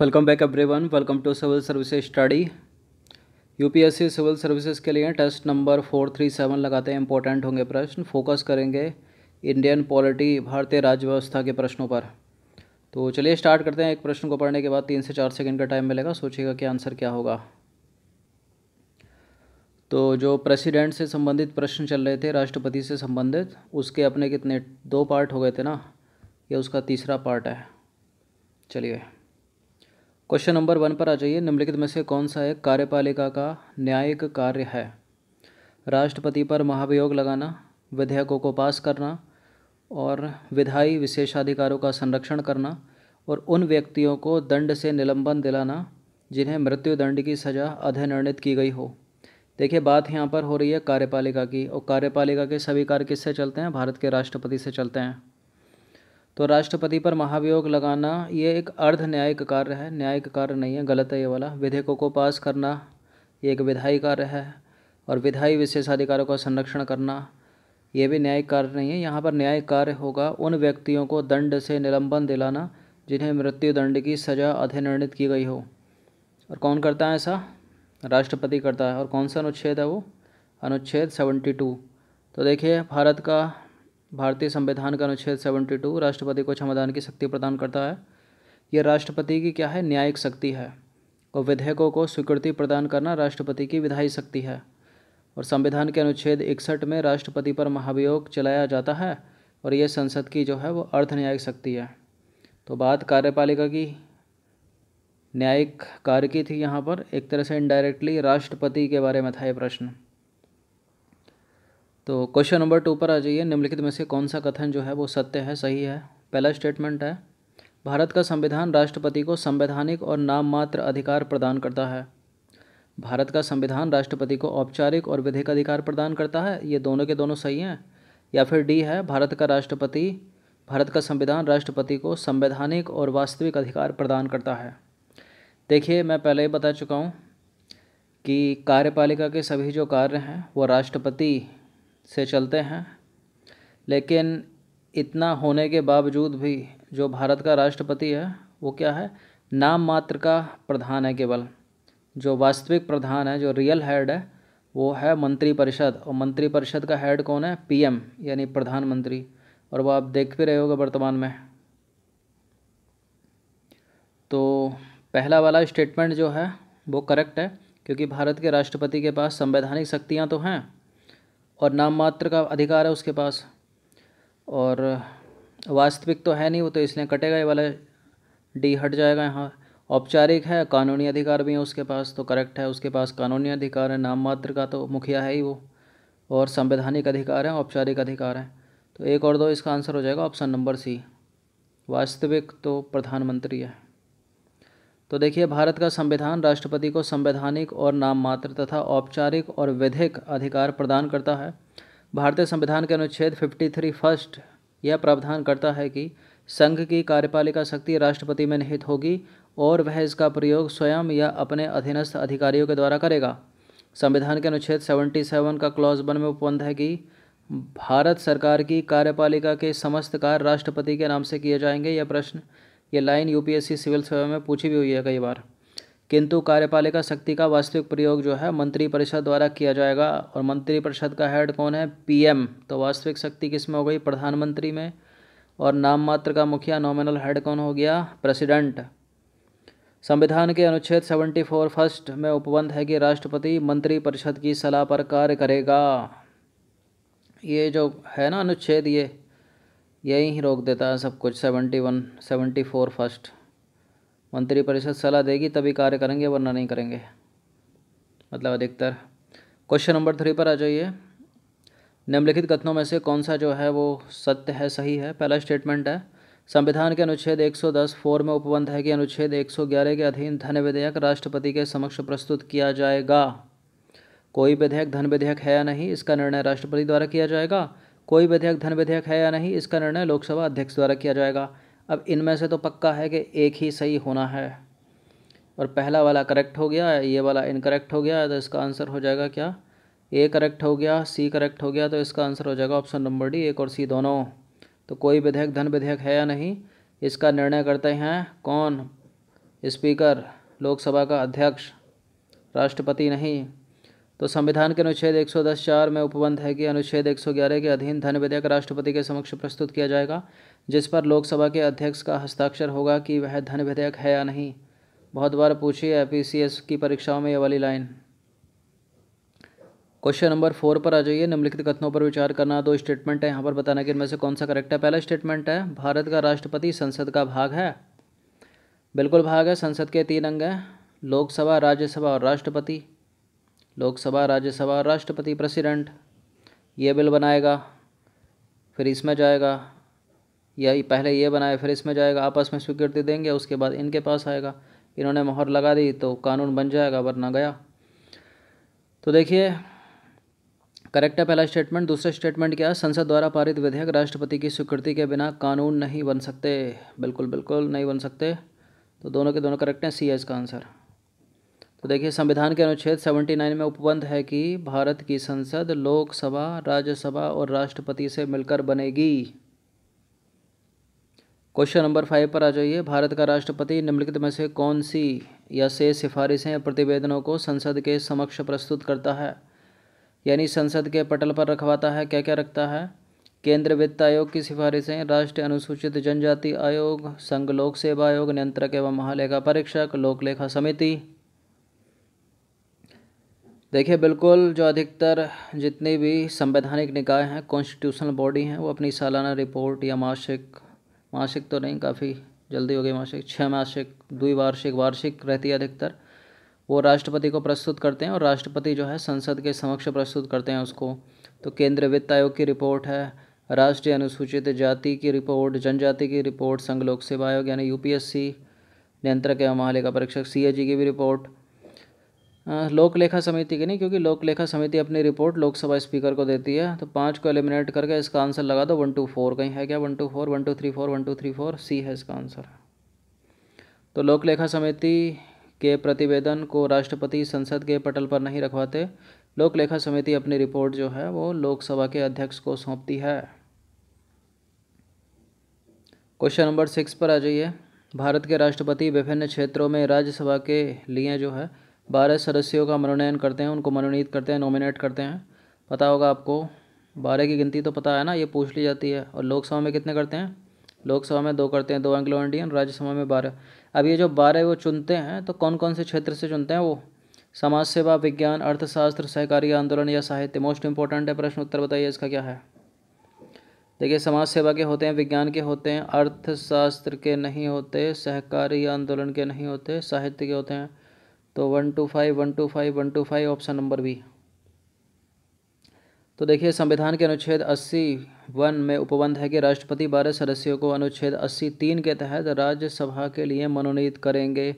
welcome back everyone welcome to civil services study UPSC civil services के लिए test number four three seven लगाते हैं important होंगे प्रश्न फोकस करेंगे इंडियन पॉलिटी भारतीय राज्य व्यवस्था के प्रश्नों पर तो चलिए स्टार्ट करते हैं एक प्रश्न को पढ़ने के बाद तीन से चार सेकेंड का टाइम मिलेगा सोचिएगा कि आंसर क्या होगा तो जो प्रेसिडेंट से संबंधित प्रश्न चल रहे थे राष्ट्रपति से संबंधित उसके अपने कितने दो पार्ट हो गए थे ना ये उसका तीसरा पार्ट है चलिए क्वेश्चन नंबर वन पर आ जाइए निम्नलिखित में से कौन सा एक कार्यपालिका का न्यायिक कार्य है राष्ट्रपति पर महाभियोग लगाना विधेयकों को पास करना और विधायी विशेषाधिकारों का संरक्षण करना और उन व्यक्तियों को दंड से निलंबन दिलाना जिन्हें मृत्युदंड की सज़ा अधिनिर्णित की गई हो देखिए बात यहाँ पर हो रही है कार्यपालिका की और कार्यपालिका के सभी कार्य किससे चलते हैं भारत के राष्ट्रपति से चलते हैं तो राष्ट्रपति पर महाभियोग लगाना ये एक अर्ध न्यायिक कार्य है न्यायिक कार्य नहीं है गलत है ये वाला विधेयकों को पास करना ये एक विधायी कार्य है और विधायी विशेषाधिकारों का संरक्षण करना ये भी न्यायिक कार्य नहीं है यहाँ पर न्यायिक कार्य होगा उन व्यक्तियों को दंड से निलंबन दिलाना जिन्हें मृत्युदंड की सज़ा अधिनिर्णित की गई हो और कौन करता है ऐसा राष्ट्रपति करता है और कौन सा अनुच्छेद है वो अनुच्छेद सेवेंटी टू तो देखिए भारत का भारतीय संविधान का अनुच्छेद सेवेंटी टू राष्ट्रपति को क्षमादान की शक्ति प्रदान करता है यह राष्ट्रपति की क्या है न्यायिक शक्ति है और विधेयकों को स्वीकृति प्रदान करना राष्ट्रपति की विधायी शक्ति है और संविधान के अनुच्छेद इकसठ में राष्ट्रपति पर महाभियोग चलाया जाता है और यह संसद की जो है वो अर्ध न्यायिक शक्ति है तो बात कार्यपालिका की न्यायिक कार्य की थी यहाँ पर एक तरह से इनडायरेक्टली राष्ट्रपति के बारे में था ये प्रश्न तो क्वेश्चन नंबर टू पर आ जाइए निम्नलिखित में से कौन सा कथन जो है वो सत्य है सही है पहला स्टेटमेंट है भारत का संविधान राष्ट्रपति को संवैधानिक और नाममात्र अधिकार प्रदान करता है भारत का संविधान राष्ट्रपति को औपचारिक और विधिक अधिकार प्रदान करता है ये दोनों के दोनों सही हैं या फिर डी है भारत का राष्ट्रपति भारत का संविधान राष्ट्रपति को संवैधानिक और वास्तविक अधिकार प्रदान करता है देखिए मैं पहले ही बता चुका हूँ कि कार्यपालिका के सभी जो कार्य हैं वो राष्ट्रपति से चलते हैं लेकिन इतना होने के बावजूद भी जो भारत का राष्ट्रपति है वो क्या है नाम मात्र का प्रधान है केवल जो वास्तविक प्रधान है जो रियल हेड है वो है मंत्रिपरिषद और मंत्रिपरिषद का हेड कौन है पीएम यानी प्रधानमंत्री और वो आप देख भी रहे होगा वर्तमान में तो पहला वाला स्टेटमेंट जो है वो करेक्ट है क्योंकि भारत के राष्ट्रपति के पास संवैधानिक शक्तियाँ तो हैं और नाम मात्र का अधिकार है उसके पास और वास्तविक तो है नहीं वो तो इसलिए कटेगा ये वाला डी हट जाएगा यहाँ औपचारिक है कानूनी अधिकार भी है उसके पास तो करेक्ट है उसके पास कानूनी अधिकार है नाम मात्र का तो मुखिया है ही वो और संवैधानिक अधिकार है औपचारिक अधिकार है तो एक और दो इसका आंसर हो जाएगा ऑप्शन नंबर सी वास्तविक तो प्रधानमंत्री है तो देखिए भारत का संविधान राष्ट्रपति को संवैधानिक और नाममात्र तथा औपचारिक और विधिक अधिकार प्रदान करता है भारतीय संविधान के अनुच्छेद 53 फर्स्ट यह प्रावधान करता है कि संघ की कार्यपालिका शक्ति राष्ट्रपति में निहित होगी और वह इसका प्रयोग स्वयं या अपने अधीनस्थ अधिकारियों के द्वारा करेगा संविधान के अनुच्छेद 77 का क्लॉज वन में उपबंध है कि भारत सरकार की कार्यपालिका के समस्त कार्य राष्ट्रपति के नाम से किए जाएंगे यह प्रश्न ये लाइन यूपीएससी सिविल सेवा में पूछी भी हुई है कई बार किंतु कार्यपालिका शक्ति का वास्तविक प्रयोग जो है मंत्री परिषद द्वारा किया जाएगा और मंत्री परिषद का हेड कौन है पीएम तो वास्तविक शक्ति किस में हो गई प्रधानमंत्री में और नाम मात्र का मुखिया नॉमिनल हेड कौन हो गया प्रेसिडेंट संविधान के अनुच्छेद सेवेंटी फोर फर्स्ट में उपबंध है कि राष्ट्रपति मंत्री परिषद की सलाह पर कार्य करेगा ये जो है ना अनुच्छेद ये यही ही रोक देता है सब कुछ seventy one seventy four first मंत्रिपरिषद सलाह देगी तभी कार्य करेंगे वरना नहीं करेंगे मतलब अधिकतर क्वेश्चन नंबर थ्री पर आ जाइए निम्नलिखित कथनों में से कौन सा जो है वो सत्य है सही है पहला स्टेटमेंट है संविधान के अनुच्छेद 110 फोर में उपबंध है कि अनुच्छेद 111 के अधीन धन विधेयक राष्ट्रपति के समक्ष प्रस्तुत किया जाएगा कोई विधेयक धन विधेयक है या नहीं इसका निर्णय राष्ट्रपति द्वारा किया जाएगा कोई विधेयक धन विधेयक है या नहीं इसका निर्णय लोकसभा अध्यक्ष द्वारा किया जाएगा अब इनमें से तो पक्का है कि एक ही सही होना है और पहला वाला करेक्ट हो गया ये वाला इनकरेक्ट हो गया तो इसका आंसर हो जाएगा क्या ए करेक्ट हो गया सी करेक्ट हो गया तो इसका आंसर हो जाएगा ऑप्शन नंबर डी एक और सी दोनों तो कोई विधेयक धन विधेयक है या नहीं इसका निर्णय करते हैं कौन स्पीकर लोकसभा का अध्यक्ष राष्ट्रपति नहीं तो संविधान के अनुच्छेद एक चार में उपबंध है कि अनुच्छेद एक के अधीन धन विधेयक राष्ट्रपति के समक्ष प्रस्तुत किया जाएगा जिस पर लोकसभा के अध्यक्ष का हस्ताक्षर होगा कि वह धन विधेयक है या नहीं बहुत बार पूछी है पी की परीक्षाओं में यह वाली लाइन क्वेश्चन नंबर फोर पर आ जाइए निम्नलिखित कथनों पर विचार करना दो स्टेटमेंट है यहाँ पर बताना कि इनमें से कौन सा करेक्ट है पहला स्टेटमेंट है भारत का राष्ट्रपति संसद का भाग है बिल्कुल भाग है संसद के तीन अंग हैं लोकसभा राज्यसभा और राष्ट्रपति लोकसभा राज्यसभा राष्ट्रपति प्रेसिडेंट ये बिल बनाएगा फिर इसमें जाएगा या पहले ये बनाए फिर इसमें जाएगा आपस में स्वीकृति देंगे उसके बाद इनके पास आएगा इन्होंने मोहर लगा दी तो कानून बन जाएगा वरना गया तो देखिए करेक्ट है पहला स्टेटमेंट दूसरा स्टेटमेंट क्या है संसद द्वारा पारित विधेयक राष्ट्रपति की स्वीकृति के बिना कानून नहीं बन सकते बिल्कुल बिल्कुल नहीं बन सकते तो दोनों के दोनों करेक्ट हैं सी एस का आंसर तो देखिए संविधान के अनुच्छेद 79 में उपबंध है कि भारत की संसद लोकसभा राज्यसभा और राष्ट्रपति से मिलकर बनेगी क्वेश्चन नंबर फाइव पर आ जाइए भारत का राष्ट्रपति निम्नलिखित में से कौन सी या से सिफारिशें या प्रतिवेदनों को संसद के समक्ष प्रस्तुत करता है यानी संसद के पटल पर रखवाता है क्या क्या रखता है केंद्र वित्त आयोग की सिफारिशें राष्ट्रीय अनुसूचित जनजाति आयोग संघ लोक सेवा आयोग नियंत्रक एवं महालेखा परीक्षक लोक लेखा समिति देखिए बिल्कुल जो अधिकतर जितने भी संवैधानिक निकाय हैं कॉन्स्टिट्यूशनल बॉडी हैं वो अपनी सालाना रिपोर्ट या मासिक मासिक तो नहीं काफ़ी जल्दी हो गई मासिक छः मासिक द्विवार्षिक वार्षिक रहती है अधिकतर वो राष्ट्रपति को प्रस्तुत करते हैं और राष्ट्रपति जो है संसद के समक्ष प्रस्तुत करते हैं उसको तो केंद्रीय वित्त आयोग की रिपोर्ट है राष्ट्रीय अनुसूचित जाति की रिपोर्ट जनजाति की रिपोर्ट संघ लोक सेवा आयोग यानी यूपीएससी नियंत्रक एवं महालेखा परीक्षक सीएजी की भी रिपोर्ट हाँ, लोक लेखा समिति की नहीं क्योंकि लोक लेखा समिति अपनी रिपोर्ट लोकसभा स्पीकर को देती है तो पाँच को एलिमिनेट करके इसका आंसर लगा दो वन टू फोर कहीं है क्या one two four one two three four one two three four C है इसका आंसर तो लोक लेखा समिति के प्रतिवेदन को राष्ट्रपति संसद के पटल पर नहीं रखवाते लोक लेखा समिति अपनी रिपोर्ट जो है वो लोकसभा के अध्यक्ष को सौंपती है क्वेश्चन नंबर सिक्स पर आ जाइए भारत के राष्ट्रपति विभिन्न क्षेत्रों में राज्यसभा के लिए जो है बारह सदस्यों का मनोनयन करते हैं उनको मनोनीत करते हैं नॉमिनेट करते हैं पता होगा आपको बारह की गिनती तो पता है ना ये पूछ ली जाती है और लोकसभा में कितने करते हैं लोकसभा में दो करते हैं दो एंग्लो इंडियन राज्यसभा में बारह अब ये जो बारह वो चुनते हैं तो कौन कौन से क्षेत्र से चुनते हैं वो समाज सेवा विज्ञान अर्थशास्त्र सहकारी आंदोलन या साहित्य मोस्ट इंपॉर्टेंट है प्रश्न उत्तर बताइए इसका क्या है देखिए समाज सेवा के होते हैं विज्ञान के होते हैं अर्थशास्त्र के नहीं होते सहकारी आंदोलन के नहीं होते साहित्य के होते हैं तो one two five one two five one two five option number B तो देखिए संविधान के अनुच्छेद अस्सी वन में उपबंध है कि राष्ट्रपति बारह सदस्यों को अनुच्छेद अस्सी तीन के तहत राज्यसभा के लिए मनोनीत करेंगे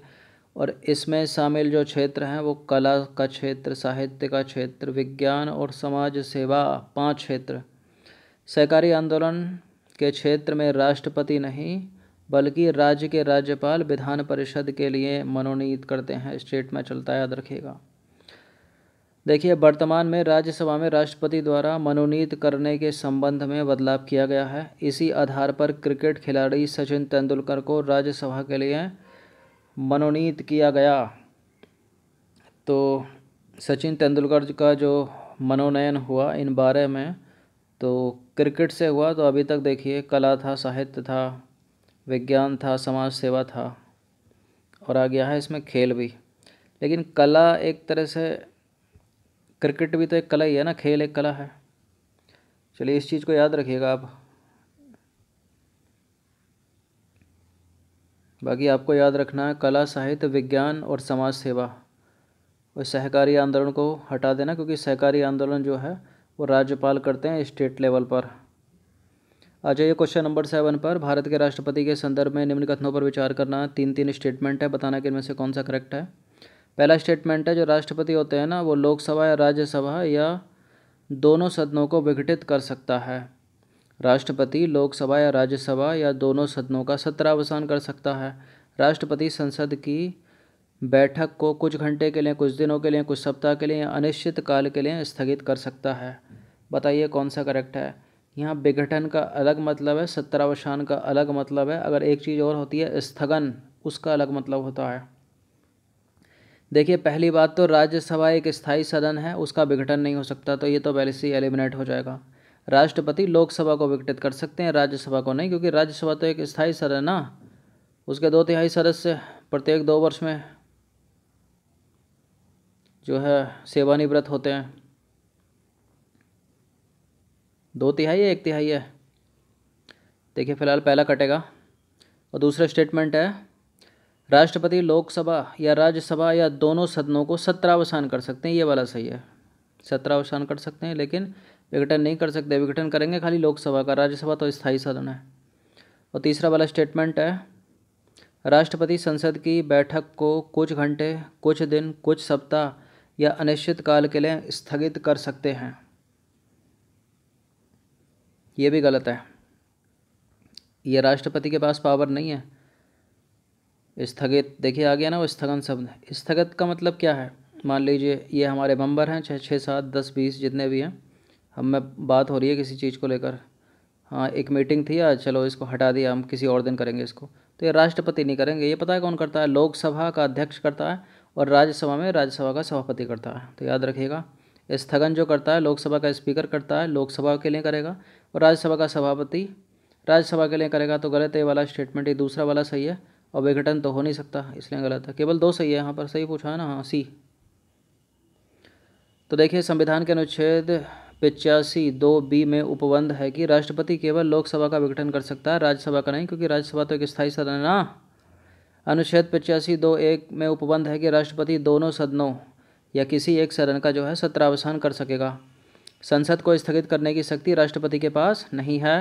और इसमें शामिल जो क्षेत्र हैं वो कला का क्षेत्र साहित्य का क्षेत्र विज्ञान और समाज सेवा पांच क्षेत्र सहकारी आंदोलन के क्षेत्र में राष्ट्रपति नहीं बल्कि राज्य के राज्यपाल विधान परिषद के लिए मनोनीत करते हैं स्टेट में चलता याद रखेगा देखिए वर्तमान में राज्यसभा में राष्ट्रपति द्वारा मनोनीत करने के संबंध में बदलाव किया गया है इसी आधार पर क्रिकेट खिलाड़ी सचिन तेंदुलकर को राज्यसभा के लिए मनोनीत किया गया तो सचिन तेंदुलकर का जो मनोनयन हुआ इन बारे में तो क्रिकेट से हुआ तो अभी तक देखिए कला था साहित्य था विज्ञान था समाज सेवा था और आ गया है इसमें खेल भी लेकिन कला एक तरह से क्रिकेट भी तो एक कला ही है ना खेल एक कला है चलिए इस चीज़ को याद रखिएगा आप बाकी आपको याद रखना है कला साहित्य विज्ञान और समाज सेवा और सहकारी आंदोलन को हटा देना क्योंकि सहकारी आंदोलन जो है वो राज्यपाल करते हैं स्टेट लेवल पर आ जाइए क्वेश्चन नंबर सेवन पर भारत के राष्ट्रपति के संदर्भ में निम्न कथनों पर विचार करना तीन तीन स्टेटमेंट है बताना कि इनमें से कौन सा करेक्ट है पहला स्टेटमेंट है जो राष्ट्रपति होते हैं ना वो लोकसभा या राज्यसभा या दोनों सदनों को विघटित कर सकता है राष्ट्रपति लोकसभा या राज्यसभा या दोनों सदनों का सत्रावसान कर सकता है राष्ट्रपति संसद की बैठक को कुछ घंटे के लिए कुछ दिनों के लिए कुछ सप्ताह के लिए अनिश्चित काल के लिए स्थगित कर सकता है बताइए कौन सा करेक्ट है यहाँ विघटन का अलग मतलब है सत्रावसान का अलग मतलब है अगर एक चीज़ और होती है स्थगन उसका अलग मतलब होता है देखिए पहली बात तो राज्यसभा एक स्थायी सदन है उसका विघटन नहीं हो सकता तो ये तो पहले से एलिमिनेट हो जाएगा राष्ट्रपति लोकसभा को विघटित कर सकते हैं राज्यसभा को नहीं क्योंकि राज्यसभा तो एक स्थायी सदन ना उसके दो तिहाई सदस्य प्रत्येक दो वर्ष में जो है सेवानिवृत्त होते हैं दो तिहाई है एक तिहाई है देखिए फिलहाल पहला कटेगा और दूसरा स्टेटमेंट है राष्ट्रपति लोकसभा या राज्यसभा या दोनों सदनों को सत्रावसान कर सकते हैं ये वाला सही है सत्रावसान कर सकते हैं लेकिन विघटन नहीं कर सकते विघटन करेंगे खाली लोकसभा का राज्यसभा तो स्थायी सदन है और तीसरा वाला स्टेटमेंट है राष्ट्रपति संसद की बैठक को कुछ घंटे कुछ दिन कुछ सप्ताह या अनिश्चित काल के लिए स्थगित कर सकते हैं ये भी गलत है ये राष्ट्रपति के पास पावर नहीं है स्थगित देखिए आ गया ना वो स्थगन शब्द स्थगित का मतलब क्या है मान लीजिए ये हमारे मंबर हैं छः छः सात दस बीस जितने भी हैं हम में बात हो रही है किसी चीज़ को लेकर हाँ एक मीटिंग थी आज चलो इसको हटा दिया हम किसी और दिन करेंगे इसको तो ये राष्ट्रपति नहीं करेंगे ये पता है कौन करता है लोकसभा का अध्यक्ष करता है और राज्यसभा में राज्यसभा का सभापति करता है तो याद रखिएगा स्थगन जो करता है लोकसभा का स्पीकर करता है लोकसभा के लिए करेगा और राज्यसभा का सभापति राज्यसभा के लिए करेगा तो गलत है वाला स्टेटमेंट ये दूसरा वाला सही है और विघटन तो हो नहीं सकता इसलिए गलत है केवल दो सही है यहाँ पर सही पूछा है ना हाँ सी तो देखिए संविधान के अनुच्छेद पिचासी दो बी में उपबंध है कि राष्ट्रपति केवल लोकसभा का विघटन कर सकता है राज्यसभा का नहीं क्योंकि राज्यसभा तो एक स्थायी सदन है ना अनुच्छेद पिचासी दो एक में उपबंध है कि राष्ट्रपति दोनों सदनों या किसी एक सदन का जो है सत्रावसान कर सकेगा संसद को स्थगित करने की शक्ति राष्ट्रपति के पास नहीं है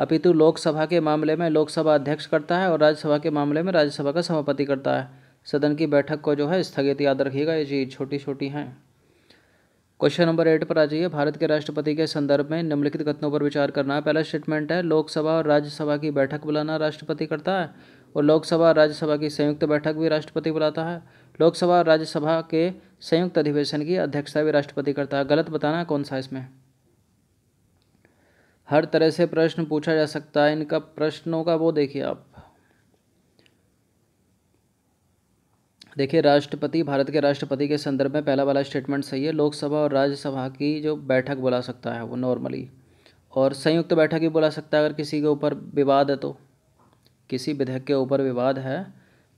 अपितु लोकसभा के मामले में लोकसभा अध्यक्ष करता है और राज्यसभा के मामले में राज्यसभा का सभापति करता है सदन की बैठक को जो है स्थगित याद रखिएगा ये चीज़ छोटी छोटी हैं क्वेश्चन नंबर एट पर आ जाइए भारत के राष्ट्रपति के संदर्भ में निम्नलिखित कथनों पर विचार करना है पहला स्टेटमेंट है लोकसभा और राज्यसभा की बैठक बुलाना राष्ट्रपति करता है और लोकसभा और राज्यसभा की संयुक्त बैठक भी राष्ट्रपति बुलाता है लोकसभा और राज्यसभा के संयुक्त अधिवेशन की अध्यक्षता भी राष्ट्रपति करता है गलत बताना कौन सा इसमें हर तरह से प्रश्न पूछा जा सकता है इनका प्रश्नों का वो देखिए आप देखिए राष्ट्रपति भारत के राष्ट्रपति के संदर्भ में पहला वाला स्टेटमेंट सही है लोकसभा और राज्यसभा की जो बैठक बुला सकता है वो नॉर्मली और संयुक्त बैठक ही बुला सकता है अगर किसी के ऊपर विवाद है तो किसी विधेयक के ऊपर विवाद है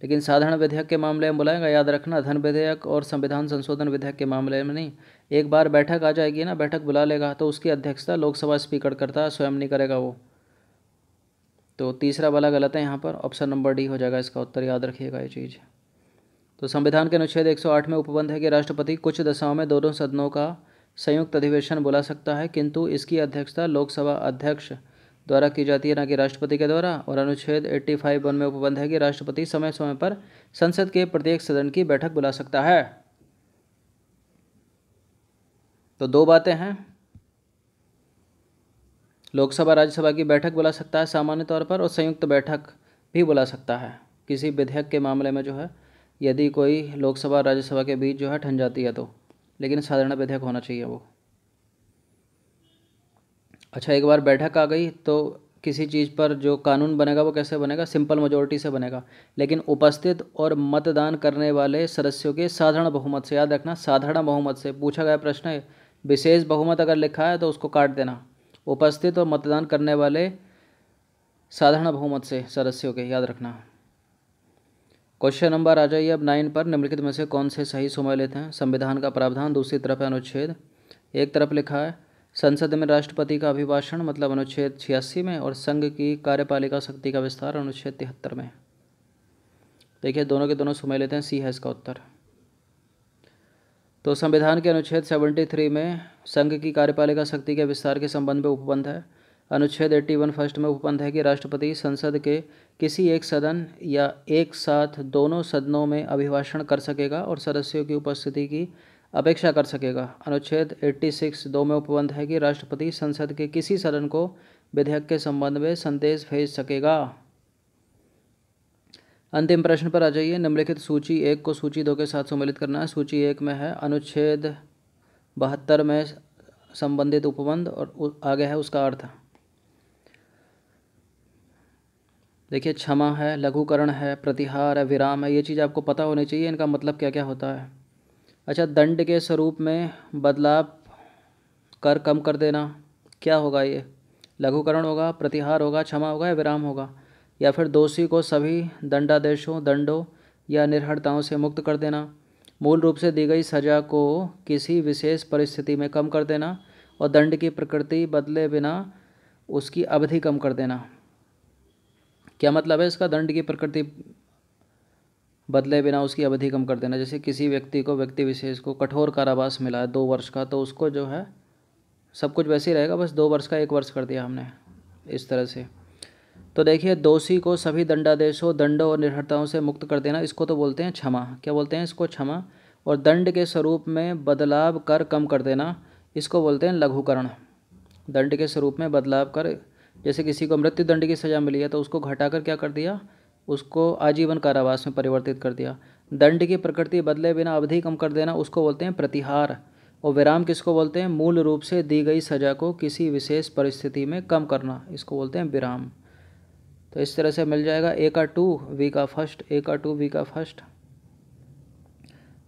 लेकिन साधारण विधेयक के मामले में बुलाएगा याद रखना धन विधेयक और संविधान संशोधन विधेयक के मामले में नहीं एक बार बैठक आ जाएगी ना बैठक बुला लेगा तो उसकी अध्यक्षता लोकसभा स्पीकर करता है स्वयं नहीं करेगा वो तो तीसरा वाला गलत है यहाँ पर ऑप्शन नंबर डी हो जाएगा इसका उत्तर याद रखिएगा ये चीज़ तो संविधान के अनुच्छेद 108 में उपबंध है कि राष्ट्रपति कुछ दशाओं में दोनों सदनों का संयुक्त अधिवेशन बुला सकता है किंतु इसकी अध्यक्षता लोकसभा अध्यक्ष द्वारा की जाती है ना कि राष्ट्रपति के द्वारा और अनुच्छेद 85 फाइव वन में उपबंध है कि राष्ट्रपति समय समय पर संसद के प्रत्येक सदन की बैठक बुला सकता है तो दो बातें हैं लोकसभा राज्यसभा की बैठक बुला सकता है सामान्य तौर पर और संयुक्त बैठक भी बुला सकता है किसी विधेयक के मामले में जो है यदि कोई लोकसभा राज्यसभा के बीच जो है ठन जाती है तो लेकिन साधारण विधेयक होना चाहिए वो अच्छा एक बार बैठक आ गई तो किसी चीज़ पर जो कानून बनेगा वो कैसे बनेगा सिंपल मेजोरिटी से बनेगा लेकिन उपस्थित और मतदान करने वाले सदस्यों के साधारण बहुमत से याद रखना साधारण बहुमत से पूछा गया प्रश्न है विशेष बहुमत अगर लिखा है तो उसको काट देना उपस्थित और मतदान करने वाले साधारण बहुमत से सदस्यों के याद रखना क्वेश्चन नंबर आ जाइए अब नाइन पर निम्नलिखित में से कौन से सही सुमेलित हैं संविधान का प्रावधान दूसरी तरफ अनुच्छेद एक तरफ लिखा है संसद में राष्ट्रपति का अभिभाषण मतलब अनुच्छेद छियासी में और संघ की कार्यपालिका शक्ति का विस्तार अनुच्छेद तिहत्तर में देखिए दोनों के दोनों सुमे लेते हैं सी है इसका उत्तर तो संविधान के अनुच्छेद थ्री में संघ की कार्यपालिका शक्ति के विस्तार के संबंध में उपबंध है अनुच्छेद एट्टी वन फर्स्ट में उपबंध है कि राष्ट्रपति संसद के किसी एक सदन या एक साथ दोनों सदनों में अभिभाषण कर सकेगा और सदस्यों की उपस्थिति की अपेक्षा कर सकेगा अनुच्छेद 86 दो में उपबंध है कि राष्ट्रपति संसद के किसी सदन को विधेयक के संबंध में संदेश भेज सकेगा अंतिम प्रश्न पर आ जाइए निम्नलिखित सूची एक को सूची दो के साथ सम्मिलित करना है सूची एक में है अनुच्छेद बहत्तर में संबंधित उपबंध और आगे है उसका अर्थ देखिए क्षमा है लघुकरण है प्रतिहार है विराम है ये चीज़ आपको पता होनी चाहिए इनका मतलब क्या क्या होता है अच्छा दंड के स्वरूप में बदलाव कर कम कर देना क्या होगा ये लघुकरण होगा प्रतिहार होगा क्षमा होगा या विराम होगा या फिर दोषी को सभी दंडादेशों दंडों या निर्हरताओं से मुक्त कर देना मूल रूप से दी गई सजा को किसी विशेष परिस्थिति में कम कर देना और दंड की प्रकृति बदले बिना उसकी अवधि कम कर देना क्या मतलब है इसका दंड की प्रकृति बदले बिना उसकी अवधि कम कर देना जैसे किसी व्यक्ति को व्यक्ति विशेष को कठोर कारावास मिला है दो वर्ष का तो उसको जो है सब कुछ वैसे ही रहेगा बस दो वर्ष का एक वर्ष कर दिया हमने इस तरह से तो देखिए दोषी को सभी दंडादेशों दंडों और निर्भरताओं से मुक्त कर देना इसको तो बोलते हैं क्षमा क्या बोलते हैं इसको क्षमा और दंड के स्वरूप में बदलाव कर कम कर देना इसको बोलते हैं लघुकरण दंड के स्वरूप में बदलाव कर जैसे किसी को मृत्यु दंड की सज़ा मिली है तो उसको घटाकर क्या कर दिया उसको आजीवन कारावास में परिवर्तित कर दिया दंड की प्रकृति बदले बिना अवधि कम कर देना उसको बोलते हैं प्रतिहार और विराम किसको बोलते हैं मूल रूप से दी गई सजा को किसी विशेष परिस्थिति में कम करना इसको बोलते हैं विराम तो इस तरह से मिल जाएगा ए का टू वी का फर्स्ट ए का टू वी का फर्स्ट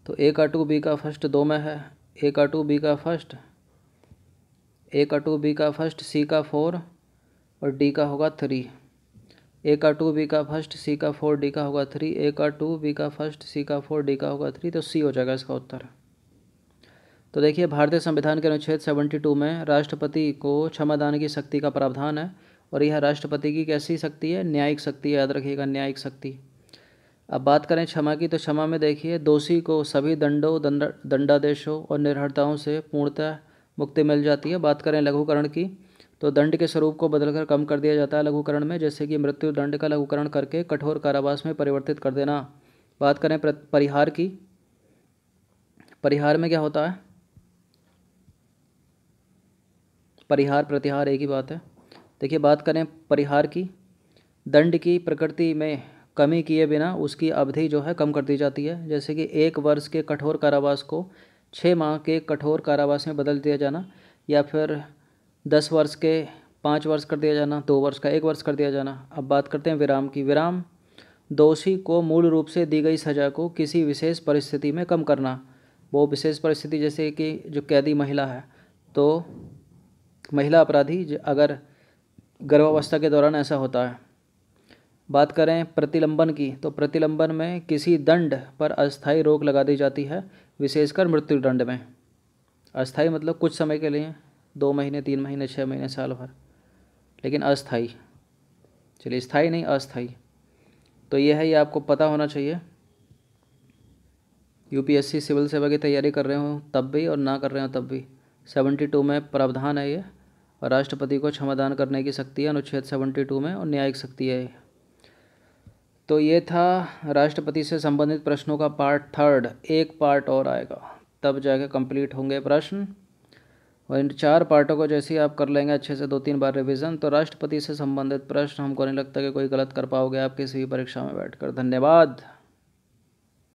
तो ए का टू बी का फर्स्ट दो में है ए का टू बी का फर्स्ट ए का टू बी का फर्स्ट सी का फोर और डी का होगा थ्री ए का टू बी का फर्स्ट सी का फोर डी का होगा थ्री ए का टू बी का फर्स्ट सी का फोर डी का होगा थ्री तो सी हो जाएगा इसका उत्तर तो देखिए भारतीय संविधान के अनुच्छेद सेवेंटी टू में राष्ट्रपति को क्षमादान की शक्ति का प्रावधान है और यह राष्ट्रपति की कैसी शक्ति है न्यायिक शक्ति याद रखिएगा न्यायिक शक्ति अब बात करें क्षमा की तो क्षमा में देखिए दोषी को सभी दंडों दंड दंडादेशों और निर्हरताओं से पूर्णतः मुक्ति मिल जाती है बात करें लघुकरण की तो दंड के स्वरूप को बदलकर कम कर दिया जाता है लघुकरण में जैसे कि मृत्यु दंड का लघुकरण करके कठोर कारावास में परिवर्तित कर देना बात करें परिहार की परिहार में क्या होता है परिहार प्रतिहार एक ही बात है देखिए बात करें परिहार की दंड की प्रकृति में कमी किए बिना उसकी अवधि जो है कम कर दी जाती है जैसे कि एक वर्ष के कठोर कारावास को छः माह के कठोर कारावास में बदल दिया जाना या फिर दस वर्ष के पाँच वर्ष कर दिया जाना दो वर्ष का एक वर्ष कर दिया जाना अब बात करते हैं विराम की विराम दोषी को मूल रूप से दी गई सज़ा को किसी विशेष परिस्थिति में कम करना वो विशेष परिस्थिति जैसे कि जो कैदी महिला है तो महिला अपराधी अगर गर्भावस्था के दौरान ऐसा होता है बात करें प्रतिलंबन की तो प्रतिलंबन में किसी दंड पर अस्थाई रोक लगा दी जाती है विशेषकर मृत्यु दंड में अस्थाई मतलब कुछ समय के लिए दो महीने तीन महीने छः महीने साल भर लेकिन अस्थाई चलिए स्थाई नहीं अस्थाई तो ये है ये आपको पता होना चाहिए यूपीएससी सिविल सेवा की तैयारी कर रहे हो तब भी और ना कर रहे हो तब भी सेवेंटी टू में प्रावधान है ये और राष्ट्रपति को क्षमादान करने की शक्ति है अनुच्छेद सेवेंटी टू में और न्यायिक शक्ति है तो ये था राष्ट्रपति से संबंधित प्रश्नों का पार्ट थर्ड एक पार्ट और आएगा तब जाके कंप्लीट होंगे प्रश्न और इन चार पार्टों को जैसे ही आप कर लेंगे अच्छे से दो तीन बार रिवीजन तो राष्ट्रपति से संबंधित प्रश्न हमको नहीं लगता कि कोई गलत कर पाओगे आप किसी भी परीक्षा में बैठकर धन्यवाद